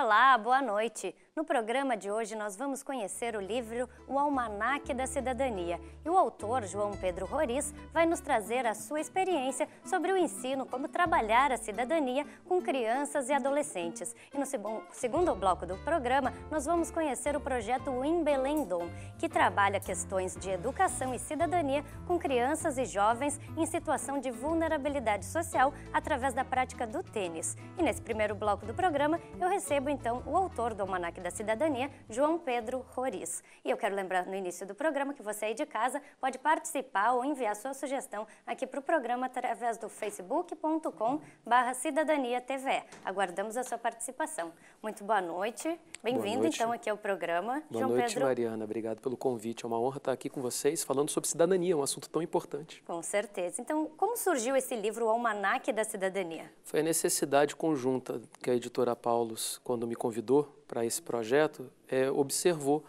Olá, boa noite. No programa de hoje, nós vamos conhecer o livro O Almanaque da Cidadania. E o autor, João Pedro Roriz, vai nos trazer a sua experiência sobre o ensino, como trabalhar a cidadania com crianças e adolescentes. E no segundo bloco do programa, nós vamos conhecer o projeto Em Belém Dom, que trabalha questões de educação e cidadania com crianças e jovens em situação de vulnerabilidade social através da prática do tênis. E nesse primeiro bloco do programa, eu recebo então o autor do Almanaque da da Cidadania, João Pedro Roriz. E eu quero lembrar no início do programa que você aí de casa pode participar ou enviar sua sugestão aqui para o programa através do facebook.com barra Cidadania TV. Aguardamos a sua participação. Muito boa noite. Bem-vindo, então, aqui ao programa. Boa João noite, Pedro. Mariana. Obrigado pelo convite. É uma honra estar aqui com vocês falando sobre cidadania, um assunto tão importante. Com certeza. Então, como surgiu esse livro, O Almanac da Cidadania? Foi a necessidade conjunta que a editora Paulus, quando me convidou para esse projeto é, observou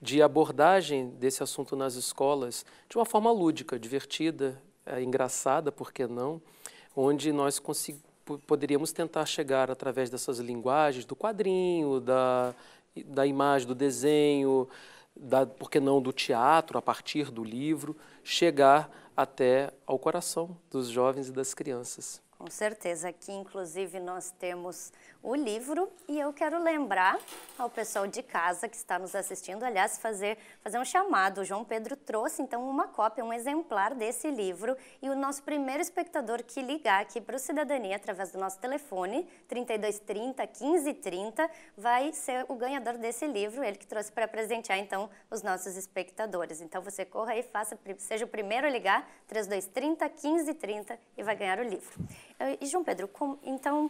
de abordagem desse assunto nas escolas de uma forma lúdica, divertida, é, engraçada, por que não, onde nós poderíamos tentar chegar através dessas linguagens do quadrinho, da, da imagem, do desenho, da, por que não do teatro, a partir do livro, chegar até ao coração dos jovens e das crianças. Com certeza. Aqui, inclusive, nós temos o livro e eu quero lembrar ao pessoal de casa que está nos assistindo, aliás, fazer, fazer um chamado. O João Pedro trouxe então uma cópia, um exemplar desse livro e o nosso primeiro espectador que ligar aqui para o Cidadania através do nosso telefone 3230 1530 vai ser o ganhador desse livro, ele que trouxe para presentear então os nossos espectadores. Então você corra e faça, seja o primeiro a ligar 3230 1530 e vai ganhar o livro. Eh, e João Pedro, com, então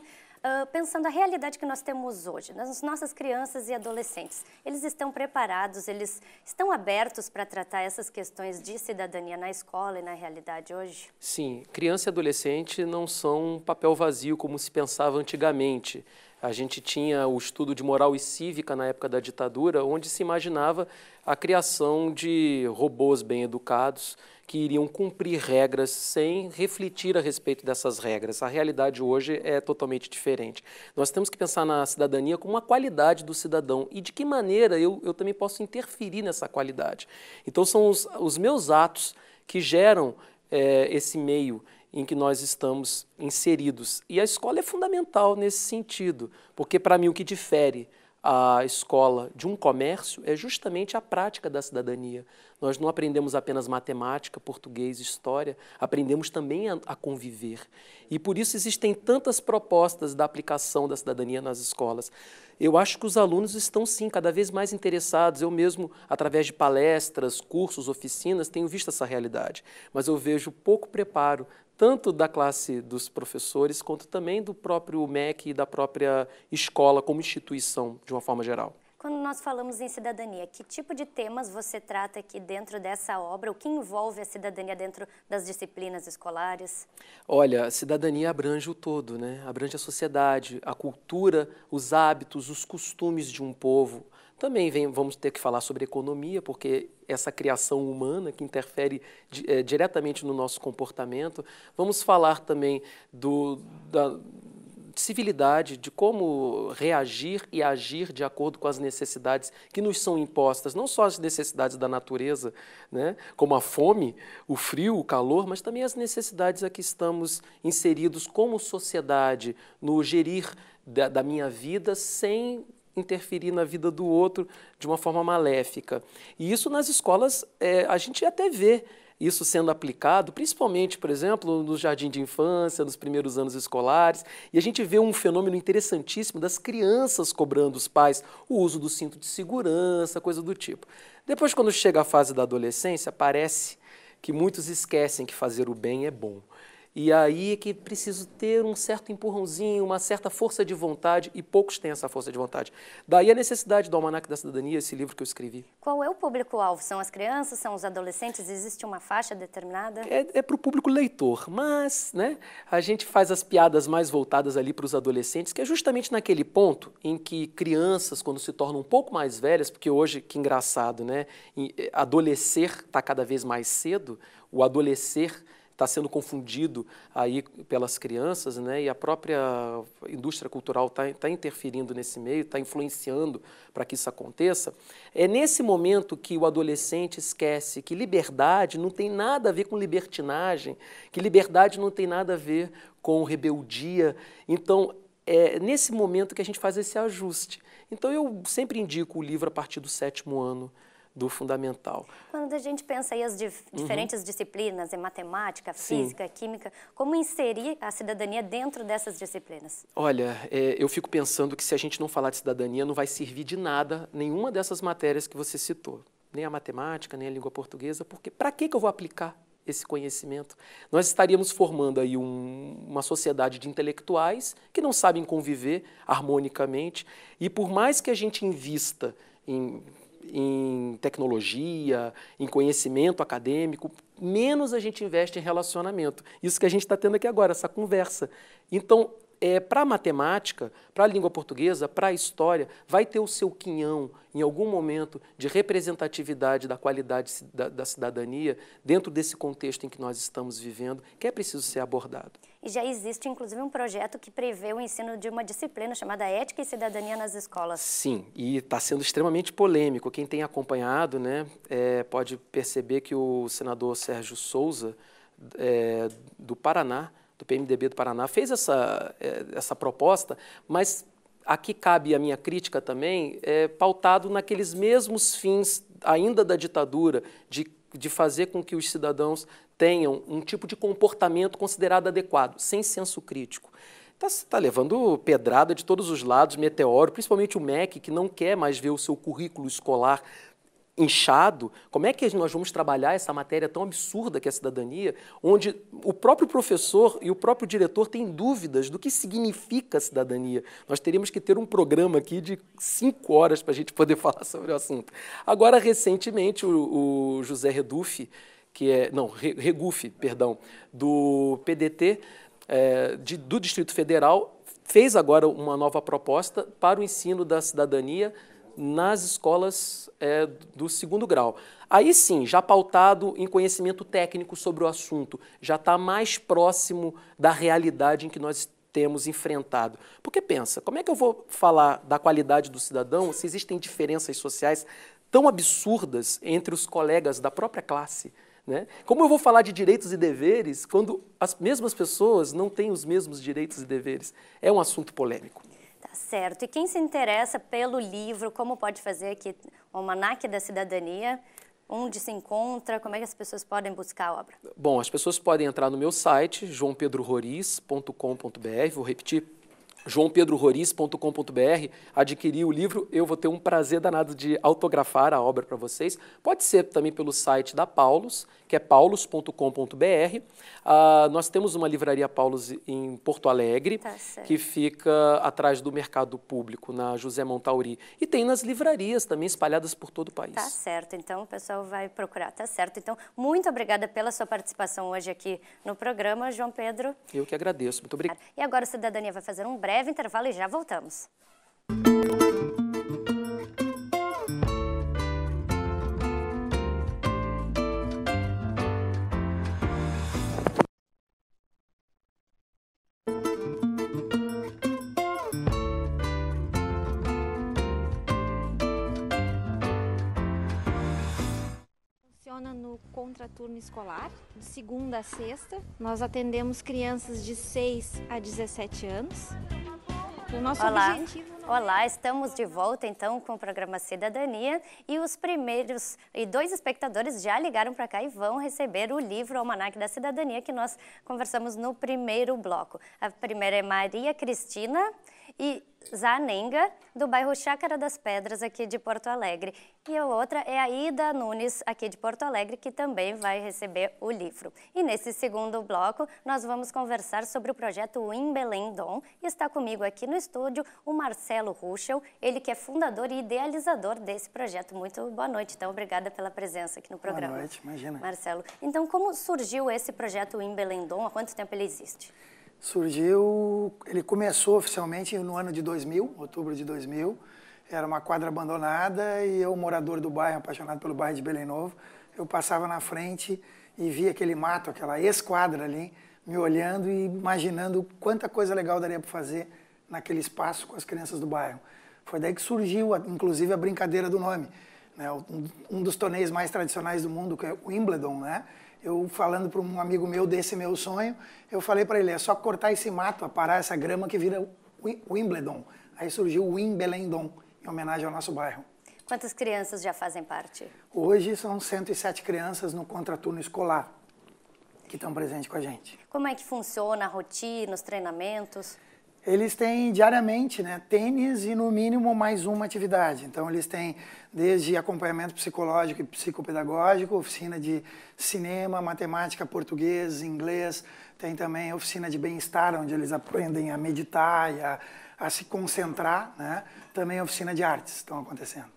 pensando a realidade que nós temos hoje, nas nossas crianças e adolescentes. Eles estão preparados, eles estão abertos para tratar essas questões de cidadania na escola e na realidade hoje? Sim, criança e adolescente não são um papel vazio como se pensava antigamente. A gente tinha o estudo de moral e cívica na época da ditadura, onde se imaginava a criação de robôs bem educados que iriam cumprir regras sem refletir a respeito dessas regras. A realidade hoje é totalmente diferente. Nós temos que pensar na cidadania como uma qualidade do cidadão e de que maneira eu, eu também posso interferir nessa qualidade. Então, são os, os meus atos que geram é, esse meio em que nós estamos inseridos. E a escola é fundamental nesse sentido, porque para mim o que difere a escola de um comércio é justamente a prática da cidadania. Nós não aprendemos apenas matemática, português, história, aprendemos também a, a, conviver. E por isso existem tantas propostas da aplicação da cidadania nas escolas. Eu acho que os alunos estão, sim, cada vez mais interessados. Eu mesmo, através de palestras, cursos, oficinas, tenho visto essa realidade. Mas eu vejo pouco preparo tanto da classe dos professores, quanto também do próprio MEC e da própria escola como instituição, de uma forma geral? Quando nós falamos em cidadania, que tipo de temas você trata aqui dentro dessa obra? O que envolve a cidadania dentro das disciplinas escolares? Olha, a cidadania abrange o todo, né? Abrange a sociedade, a cultura, os hábitos, os costumes de um povo, também vem, vamos ter que falar sobre economia, porque essa criação humana que interfere é, diretamente no nosso comportamento. Vamos falar também do, da, civilidade, de como reagir e agir de acordo com as necessidades que nos são impostas, não só as necessidades da natureza, né, como a fome, o frio, o calor, mas também as necessidades a que estamos inseridos como sociedade, no gerir da, da minha vida sem interferir na vida do outro de uma forma maléfica. E isso nas escolas é, a gente até vê isso sendo aplicado, principalmente, por exemplo, no jardim de infância, nos primeiros anos escolares, e a gente vê um fenômeno interessantíssimo das crianças cobrando os pais o uso do cinto de segurança, coisa do tipo. Depois, quando chega a fase da adolescência, parece que muitos esquecem que fazer o bem é bom. E aí é que preciso ter um certo empurrãozinho, uma certa força de vontade, e poucos têm essa força de vontade. Daí a necessidade do Almanac da Cidadania, esse livro que eu escrevi. Qual é o público-alvo? São as crianças, são os adolescentes? Existe uma faixa determinada? É, é para o público leitor, mas né, a gente faz as piadas mais voltadas ali para os adolescentes, que é justamente naquele ponto em que crianças, quando se tornam um pouco mais velhas, porque hoje, que engraçado, né? Eh, adolescer está cada vez mais cedo, o adolescer está sendo confundido aí pelas crianças, né? E a própria indústria cultural está tá interferindo nesse meio, está influenciando para que isso aconteça. É nesse momento que o adolescente esquece que liberdade não tem nada a ver com libertinagem, que liberdade não tem nada a ver com rebeldia. Então, é nesse momento que a gente faz esse ajuste. Então, eu sempre indico o livro a partir do sétimo ano do fundamental. Quando a gente pensa aí as dif uhum. diferentes uhum. disciplinas, em é matemática, física, Sim. química, como inserir a cidadania dentro dessas disciplinas? Olha, é, eu fico pensando que se a gente não falar de cidadania, não vai servir de nada nenhuma dessas matérias que você citou. Nem a matemática, nem a língua portuguesa, porque para que, que eu vou aplicar esse conhecimento. Nós estaríamos formando aí um, uma sociedade de intelectuais que não sabem conviver harmonicamente e por mais que a gente invista em em tecnologia, em conhecimento acadêmico, menos a gente investe em relacionamento. Isso que a gente está tendo aqui agora, essa conversa. Então, é, para a matemática, para a língua portuguesa, para a história, vai ter o seu quinhão, em algum momento, de representatividade da qualidade da, da, cidadania dentro desse contexto em que nós estamos vivendo, que é preciso ser abordado. E já existe, inclusive, um projeto que prevê o ensino de uma disciplina chamada Ética e Cidadania nas escolas. Sim, e está sendo extremamente polêmico. Quem tem acompanhado né, é, pode perceber que o senador Sérgio Souza, é, do Paraná, do PMDB do Paraná, fez essa, é, essa proposta, mas aqui cabe a minha crítica também, é, pautado naqueles mesmos fins ainda da ditadura, de, de fazer com que os cidadãos tenham um tipo de comportamento considerado adequado, sem senso crítico. Está tá levando pedrada de todos os lados, meteoro, principalmente o MEC, que não quer mais ver o seu currículo escolar inchado, como é que nós vamos trabalhar essa matéria tão absurda que é a cidadania, onde o próprio professor e o próprio diretor têm dúvidas do que significa cidadania? Nós teríamos que ter um programa aqui de cinco horas para a gente poder falar sobre o assunto. Agora, recentemente, o, o José Redufi, que é, não, Regufe, perdão, do PDT, é, de, do Distrito Federal, fez agora uma nova proposta para o ensino da cidadania nas escolas é, do segundo grau. Aí sim, já pautado em conhecimento técnico sobre o assunto, já está mais próximo da realidade em que nós temos enfrentado. Porque pensa, como é que eu vou falar da qualidade do cidadão se existem diferenças sociais tão absurdas entre os colegas da própria classe? Né? Como eu vou falar de direitos e deveres quando as mesmas pessoas não têm os mesmos direitos e deveres? É um assunto polêmico. Tá certo. E quem se interessa pelo livro, como pode fazer aqui o Almanac da Cidadania? Onde se encontra? Como é que as pessoas podem buscar a obra? Bom, as pessoas podem entrar no meu site, joaopedrororiz.com.br. Vou repetir, joaopedrororiz.com.br, adquirir o livro. Eu vou ter um prazer danado de autografar a obra para vocês. Pode ser também pelo site da Paulus, que é paulus.com.br. Uh, ah, nós temos uma livraria Paulus em Porto Alegre, tá que fica atrás do Mercado Público, na José Montauri. E tem nas livrarias também, espalhadas por todo o país. Tá certo, então o pessoal vai procurar. Tá certo, então muito obrigada pela sua participação hoje aqui no programa, João Pedro. Eu que agradeço, muito obrigado. E agora a Cidadania vai fazer um breve breve intervalo e já voltamos. turno escolar, de segunda a sexta. Nós atendemos crianças de 6 a 17 anos. O nosso Olá. objetivo. É Olá, estamos de volta então com o programa Cidadania e os primeiros e dois espectadores já ligaram para cá e vão receber o livro Almanac da Cidadania que nós conversamos no primeiro bloco. A primeira é Maria Cristina e Zanenga, do bairro Chácara das Pedras, aqui de Porto Alegre. E a outra é a Ida Nunes, aqui de Porto Alegre, que também vai receber o livro. E nesse segundo bloco, nós vamos conversar sobre o projeto Em Belém Dom. E está comigo aqui no estúdio o Marcelo Ruschel, ele que é fundador e idealizador desse projeto. Muito boa noite, então obrigada pela presença aqui no programa. Boa noite, imagina. Marcelo, então como surgiu esse projeto Em Belém Dom? Há quanto tempo ele existe? surgiu, ele começou oficialmente no ano de 2000, outubro de 2000. Era uma quadra abandonada e eu, morador do bairro, apaixonado pelo bairro de Belém Novo, eu passava na frente e via aquele mato, aquela esquadra ali, me olhando e imaginando quanta coisa legal daria para fazer naquele espaço com as crianças do bairro. Foi daí que surgiu, inclusive, a brincadeira do nome. Né? Um dos torneios mais tradicionais do mundo, que é o Wimbledon, né? eu falando para um amigo meu desse meu sonho, eu falei para ele, é só cortar esse mato, parar essa grama que vira Wimbledon. Aí surgiu o Wimbledon, em homenagem ao nosso bairro. Quantas crianças já fazem parte? Hoje são 107 crianças no contraturno escolar que estão presentes com a gente. Como é que funciona a rotina, os treinamentos? Eles têm diariamente né, tênis e no mínimo mais uma atividade. Então eles têm desde acompanhamento psicológico e psicopedagógico, oficina de cinema, matemática, português, inglês, tem também oficina de bem-estar, onde eles aprendem a meditar e a, a se concentrar, né? também oficina de artes estão acontecendo.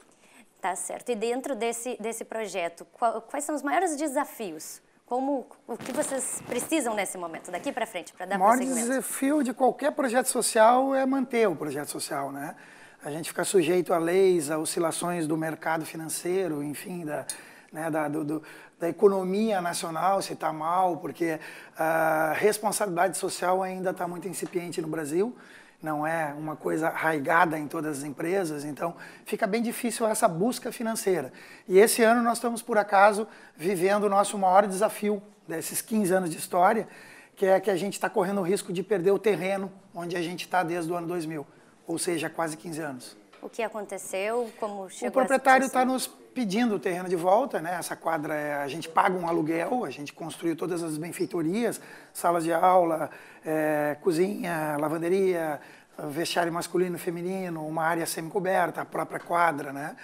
Tá certo. E dentro desse, desse projeto, qual, quais são os maiores desafios como o que vocês precisam nesse momento, daqui para frente, para dar prosseguimento? O maior desafio de qualquer projeto social é manter o projeto social, né? A gente fica sujeito a leis, a oscilações do mercado financeiro, enfim, da, né, da, do, do, da economia nacional, se está mal, porque a responsabilidade social ainda está muito incipiente no Brasil não é uma coisa arraigada em todas as empresas, então fica bem difícil essa busca financeira. E esse ano nós estamos, por acaso, vivendo o nosso maior desafio desses 15 anos de história, que é que a gente está correndo o risco de perder o terreno onde a gente está desde o ano 2000, ou seja, quase 15 anos o que aconteceu, como chegou O proprietário está nos pedindo o terreno de volta, né? Essa quadra, é, a gente paga um aluguel, a gente construiu todas as benfeitorias, salas de aula, é, cozinha, lavanderia, vestiário masculino e feminino, uma área semi-coberta, a própria quadra, né?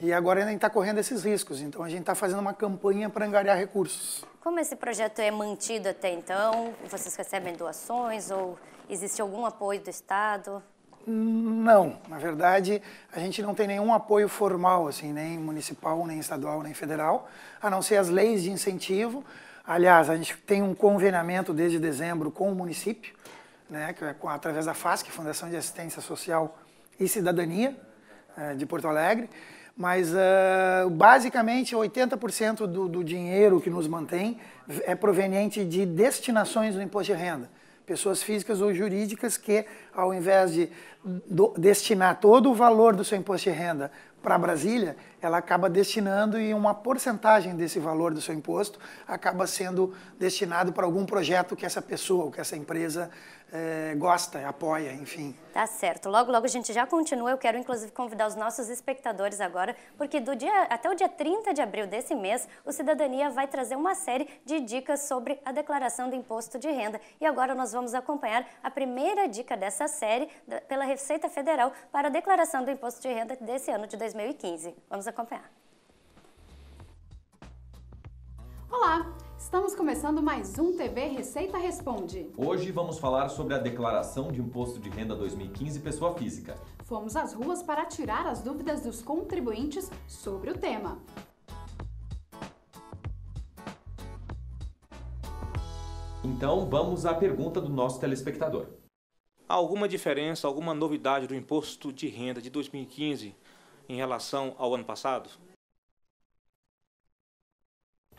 E agora ainda está correndo esses riscos, então a gente está fazendo uma campanha para angariar recursos. Como esse projeto é mantido até então? Vocês recebem doações ou existe algum apoio do Estado? Não, na verdade, a gente não tem nenhum apoio formal, assim, nem municipal, nem estadual, nem federal, a não ser as leis de incentivo. Aliás, a gente tem um conveniamento desde dezembro com o município, né, que é através da FASC, Fundação de Assistência Social e Cidadania eh, de Porto Alegre, mas uh, basicamente 80% do, do dinheiro que nos mantém é proveniente de destinações do imposto de renda pessoas físicas ou jurídicas que, ao invés de destinar todo o valor do seu imposto de renda para Brasília, ela acaba destinando e uma porcentagem desse valor do seu imposto acaba sendo destinado para algum projeto que essa pessoa ou que essa empresa é, gosta, apoia, enfim. Tá certo. Logo, logo a gente já continua. Eu quero, inclusive, convidar os nossos espectadores agora, porque do dia até o dia 30 de abril desse mês, o Cidadania vai trazer uma série de dicas sobre a declaração do imposto de renda. E agora nós vamos acompanhar a primeira dica dessa série pela Receita Federal para a declaração do imposto de renda desse ano de 2015. Vamos acompanhar. Olá! Estamos começando mais um TV Receita Responde. Hoje vamos falar sobre a declaração de imposto de renda 2015 pessoa física. Fomos às ruas para tirar as dúvidas dos contribuintes sobre o tema. Então vamos à pergunta do nosso telespectador. Há alguma diferença, alguma novidade do imposto de renda de 2015 em relação ao ano passado?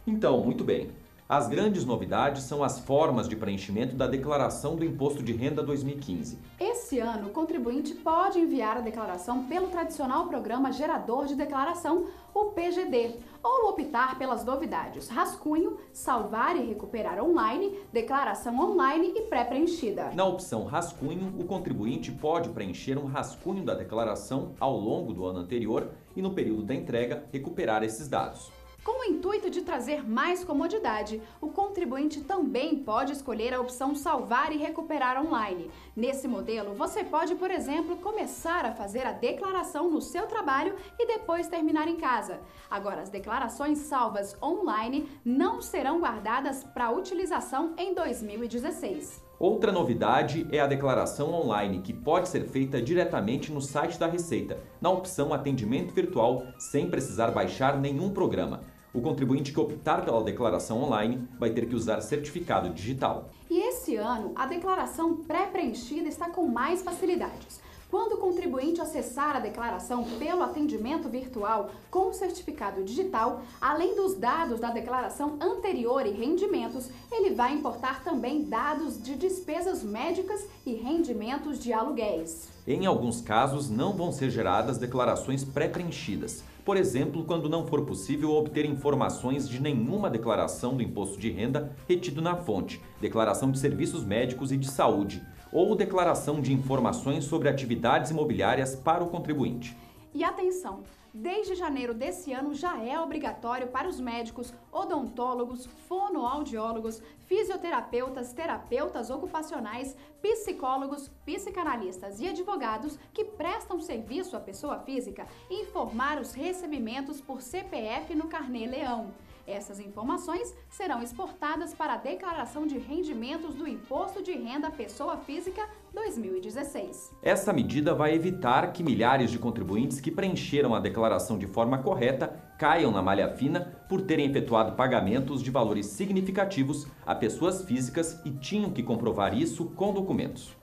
Então, muito bem. As grandes novidades são as formas de preenchimento da declaração do Imposto de Renda 2015. Esse ano, o contribuinte pode enviar a declaração pelo tradicional programa gerador de declaração, o PGD, ou optar pelas novidades rascunho, salvar e recuperar online, declaração online e pré-preenchida. Na opção rascunho, o contribuinte pode preencher um rascunho da declaração ao longo do ano anterior e, no período da entrega, recuperar esses dados. Com o intuito de trazer mais comodidade, o contribuinte também pode escolher a opção Salvar e Recuperar Online. Nesse modelo, você pode, por exemplo, começar a fazer a declaração no seu trabalho e depois terminar em casa. Agora, as declarações salvas online não serão guardadas para utilização em 2016. Outra novidade é a declaração online, que pode ser feita diretamente no site da Receita, na opção Atendimento Virtual, sem precisar baixar nenhum programa. O contribuinte que optar pela declaração online vai ter que usar certificado digital. E esse ano, a declaração pré-preenchida está com mais facilidades. Quando o contribuinte acessar a declaração pelo atendimento virtual com certificado digital, além dos dados da declaração anterior e rendimentos, ele vai importar também dados de despesas médicas e rendimentos de aluguéis. Em alguns casos, não vão ser geradas declarações pré-preenchidas por exemplo, quando não for possível obter informações de nenhuma declaração do imposto de renda retido na fonte, declaração de serviços médicos e de saúde, ou declaração de informações sobre atividades imobiliárias para o contribuinte. E atenção, desde janeiro desse ano já é obrigatório para os médicos, odontólogos, fonoaudiólogos, fisioterapeutas, terapeutas ocupacionais, psicólogos, psicanalistas e advogados que prestam serviço à pessoa física informar os recebimentos por CPF no Carnê Leão. Essas informações serão exportadas para a declaração de rendimentos do Imposto de Renda Pessoa Física 2016. Essa medida vai evitar que milhares de contribuintes que preencheram a declaração de forma correta caiam na malha fina por terem efetuado pagamentos de valores significativos a pessoas físicas e tinham que comprovar isso com documentos.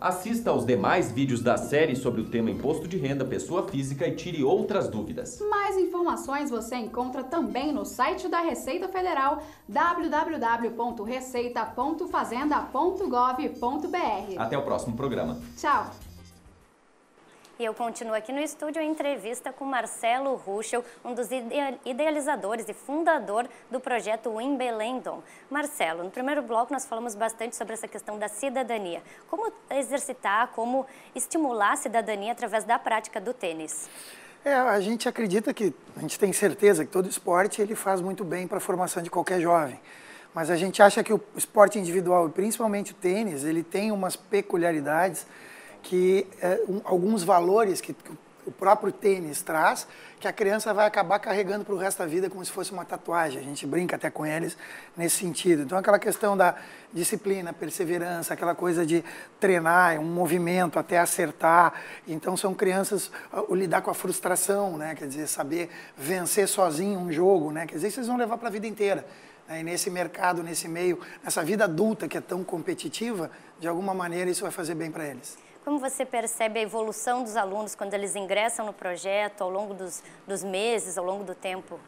Assista aos demais vídeos da série sobre o tema Imposto de Renda Pessoa Física e tire outras dúvidas. Mais informações você encontra também no site da Receita Federal www.receita.fazenda.gov.br. Até o próximo programa. Tchau! E eu continuo aqui no estúdio em entrevista com Marcelo Ruschel, um dos idealizadores e fundador do projeto Win Marcelo, no primeiro bloco nós falamos bastante sobre essa questão da cidadania. Como exercitar, como estimular a cidadania através da prática do tênis? É, a gente acredita que, a gente tem certeza que todo esporte ele faz muito bem para a formação de qualquer jovem. Mas a gente acha que o esporte individual, e principalmente o tênis, ele tem umas peculiaridades que é, um, alguns valores que, que o próprio tênis traz, que a criança vai acabar carregando para o resto da vida como se fosse uma tatuagem. A gente brinca até com eles nesse sentido. Então, aquela questão da disciplina, perseverança, aquela coisa de treinar, é um movimento até acertar. Então, são crianças o lidar com a frustração, né? quer dizer, saber vencer sozinho um jogo, né? quer dizer, vocês vão levar para a vida inteira. Né? E nesse mercado, nesse meio, nessa vida adulta que é tão competitiva, de alguma maneira isso vai fazer bem para eles. Como você percebe a evolução dos alunos quando eles ingressam no projeto ao longo dos, dos meses, ao longo do tempo?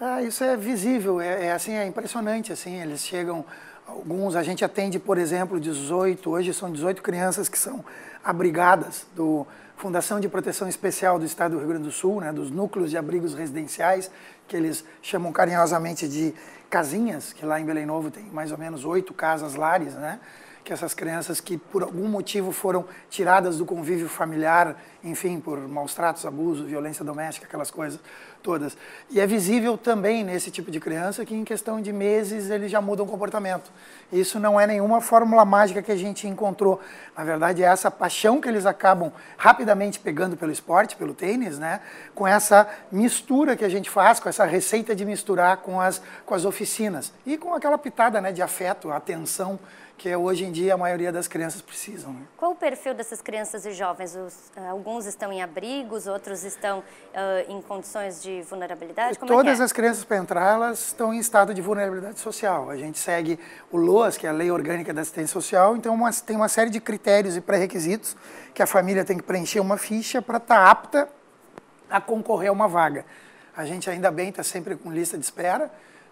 Ah, isso é visível, é, é, assim, é impressionante, assim, eles chegam, alguns, a gente atende, por exemplo, 18, hoje são 18 crianças que são abrigadas do Fundação de Proteção Especial do Estado do Rio Grande do Sul, né, dos núcleos de abrigos residenciais, que eles chamam carinhosamente de casinhas, que lá em Belém Novo tem mais ou menos oito casas lares, né, que essas crianças que por algum motivo foram tiradas do convívio familiar, enfim, por maus tratos, abuso, violência doméstica, aquelas coisas todas. E é visível também nesse tipo de criança que em questão de meses eles já mudam o comportamento. Isso não é nenhuma fórmula mágica que a gente encontrou. Na verdade, é essa paixão que eles acabam rapidamente pegando pelo esporte, pelo tênis, né? Com essa mistura que a gente faz, com essa receita de misturar com as, com as oficinas e com aquela pitada né, de afeto, atenção que hoje em dia a maioria das crianças precisam. Né? Qual o perfil dessas crianças e jovens? Os, eh, alguns estão em abrigos, outros estão uh, em condições de vulnerabilidade? Como é Todas é é? as crianças para entrar, elas estão em estado de vulnerabilidade social. A gente segue o LOAS, que é a Lei Orgânica da Assistência Social, então uma, tem uma série de critérios e pré-requisitos que a família tem que preencher uma ficha para estar tá apta a concorrer a uma vaga. A gente ainda bem está sempre com lista de espera,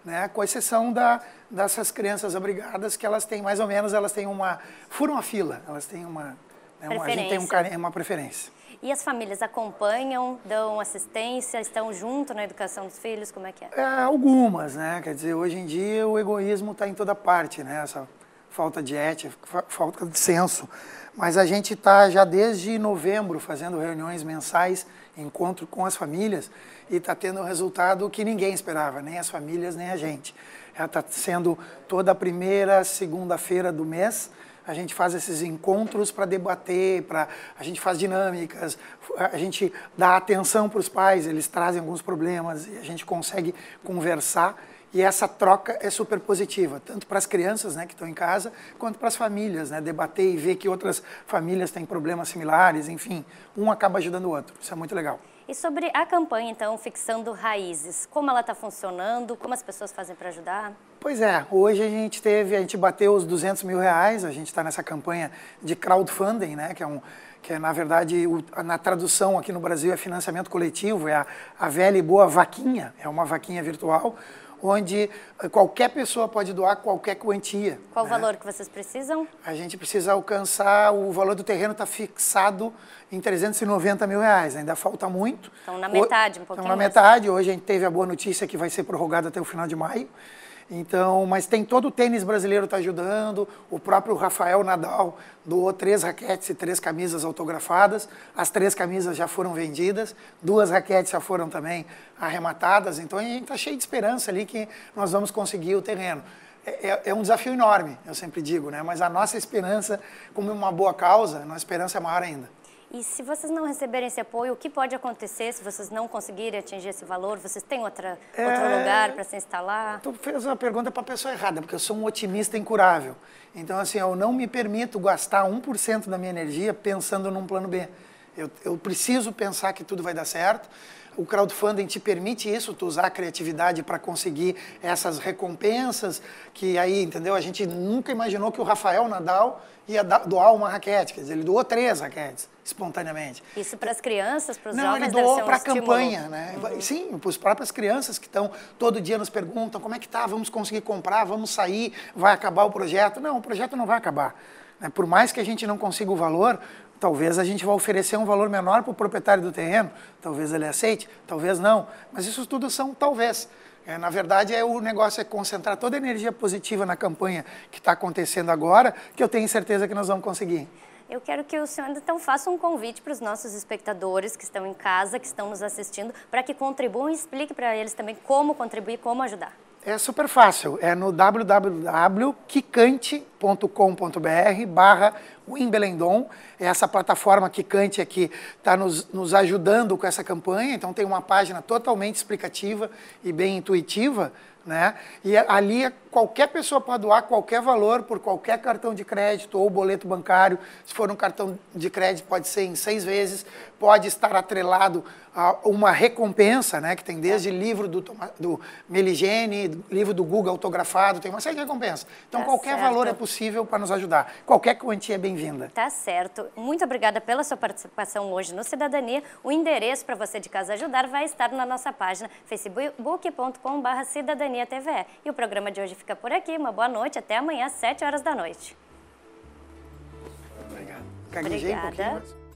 né? com exceção da, dessas crianças abrigadas que elas têm mais ou menos, elas têm uma, furam a fila, elas têm uma, né, uma a gente tem um, uma preferência. E as famílias acompanham, dão assistência, estão junto na educação dos filhos, como é que é? é algumas, né? Quer dizer, hoje em dia o egoísmo está em toda parte, né? Essa falta de ética, falta de senso. Mas a gente está já desde novembro fazendo reuniões mensais encontro com as famílias e está tendo um resultado que ninguém esperava, nem as famílias, nem a gente. Ela está sendo toda primeira segunda-feira do mês, a gente faz esses encontros para debater, para a gente faz dinâmicas, a gente dá atenção para os pais, eles trazem alguns problemas e a gente consegue conversar e essa troca é super positiva, tanto para as crianças né, que estão em casa, quanto para as famílias. Né, debater e ver que outras famílias têm problemas similares, enfim, um acaba ajudando o outro. Isso é muito legal. E sobre a campanha, então, Fixando Raízes, como ela está funcionando, como as pessoas fazem para ajudar? Pois é, hoje a gente teve, a gente bateu os 200 mil reais, a gente está nessa campanha de crowdfunding, né, que é um, que é, na verdade, o, na tradução aqui no Brasil é financiamento coletivo, é a, a velha e boa vaquinha, é uma vaquinha virtual, onde eh, qualquer pessoa pode doar qualquer quantia. Qual o né? valor que vocês precisam? A gente precisa alcançar, o valor do terreno está fixado em 390 mil reais, ainda falta muito. Então, na metade, um então, pouquinho Então, na metade, hoje a gente teve a boa notícia que vai ser prorrogado até o final de maio. Então, mas tem todo o tênis brasileiro está ajudando, o próprio Rafael Nadal doou três raquetes e três camisas autografadas, as três camisas já foram vendidas, duas raquetes já foram também arrematadas, então a gente está cheio de esperança ali que nós vamos conseguir o terreno. É, é, é, um desafio enorme, eu sempre digo, né? mas a nossa esperança, como é uma boa causa, a nossa esperança é maior ainda. E se vocês não receberem esse apoio, o que pode acontecer se vocês não conseguirem atingir esse valor? Vocês têm outra, é... outro lugar para se instalar? Tu fez uma pergunta para a pessoa errada, porque eu sou um otimista incurável. Então, assim, eu não me permito gastar 1% da minha energia pensando num plano B. Eu, eu preciso pensar que tudo vai dar certo. O crowdfunding te permite isso, tu usar a criatividade para conseguir essas recompensas, que aí, entendeu? A gente nunca imaginou que o Rafael Nadal ia doar uma raquete, quer dizer, ele doou três raquetes espontaneamente. Isso para as crianças, para os Não, ele doou para a campanha, né? Uhum. Sim, para as próprias crianças que estão todo dia nos perguntam como é que tá, vamos conseguir comprar, vamos sair, vai acabar o projeto. Não, o projeto não vai acabar. Né? Por mais que a gente não consiga o valor, Talvez a gente vá oferecer um valor menor para o proprietário do terreno, talvez ele aceite, talvez não, mas isso tudo são talvez. É, na verdade, é, o negócio é concentrar toda a energia positiva na campanha que está acontecendo agora, que eu tenho certeza que nós vamos conseguir. Eu quero que o senhor então faça um convite para os nossos espectadores que estão em casa, que estão nos assistindo, para que contribuam e explique para eles também como contribuir, como ajudar. É super fácil, é no www.quicante.com.br barra Wimbelendon, é essa plataforma Quicante aqui é está nos, nos ajudando com essa campanha, então tem uma página totalmente explicativa e bem intuitiva, né? E ali é qualquer pessoa pode doar qualquer valor por qualquer cartão de crédito ou boleto bancário. Se for um cartão de crédito, pode ser em seis vezes, pode estar atrelado a uma recompensa, né? Que tem desde livro do, do Meligene, livro do Google autografado, tem uma série de recompensas. Então tá qualquer certo. valor é possível para nos ajudar. Qualquer quantia é bem-vinda. Tá certo. Muito obrigada pela sua participação hoje no Cidadania. O endereço para você de casa ajudar vai estar na nossa página facebook.com/cidadania Companhia TVE. E o programa de hoje fica por aqui. Uma boa noite. Até amanhã, às 7 horas da noite. Obrigado. Caguejei Obrigada. Um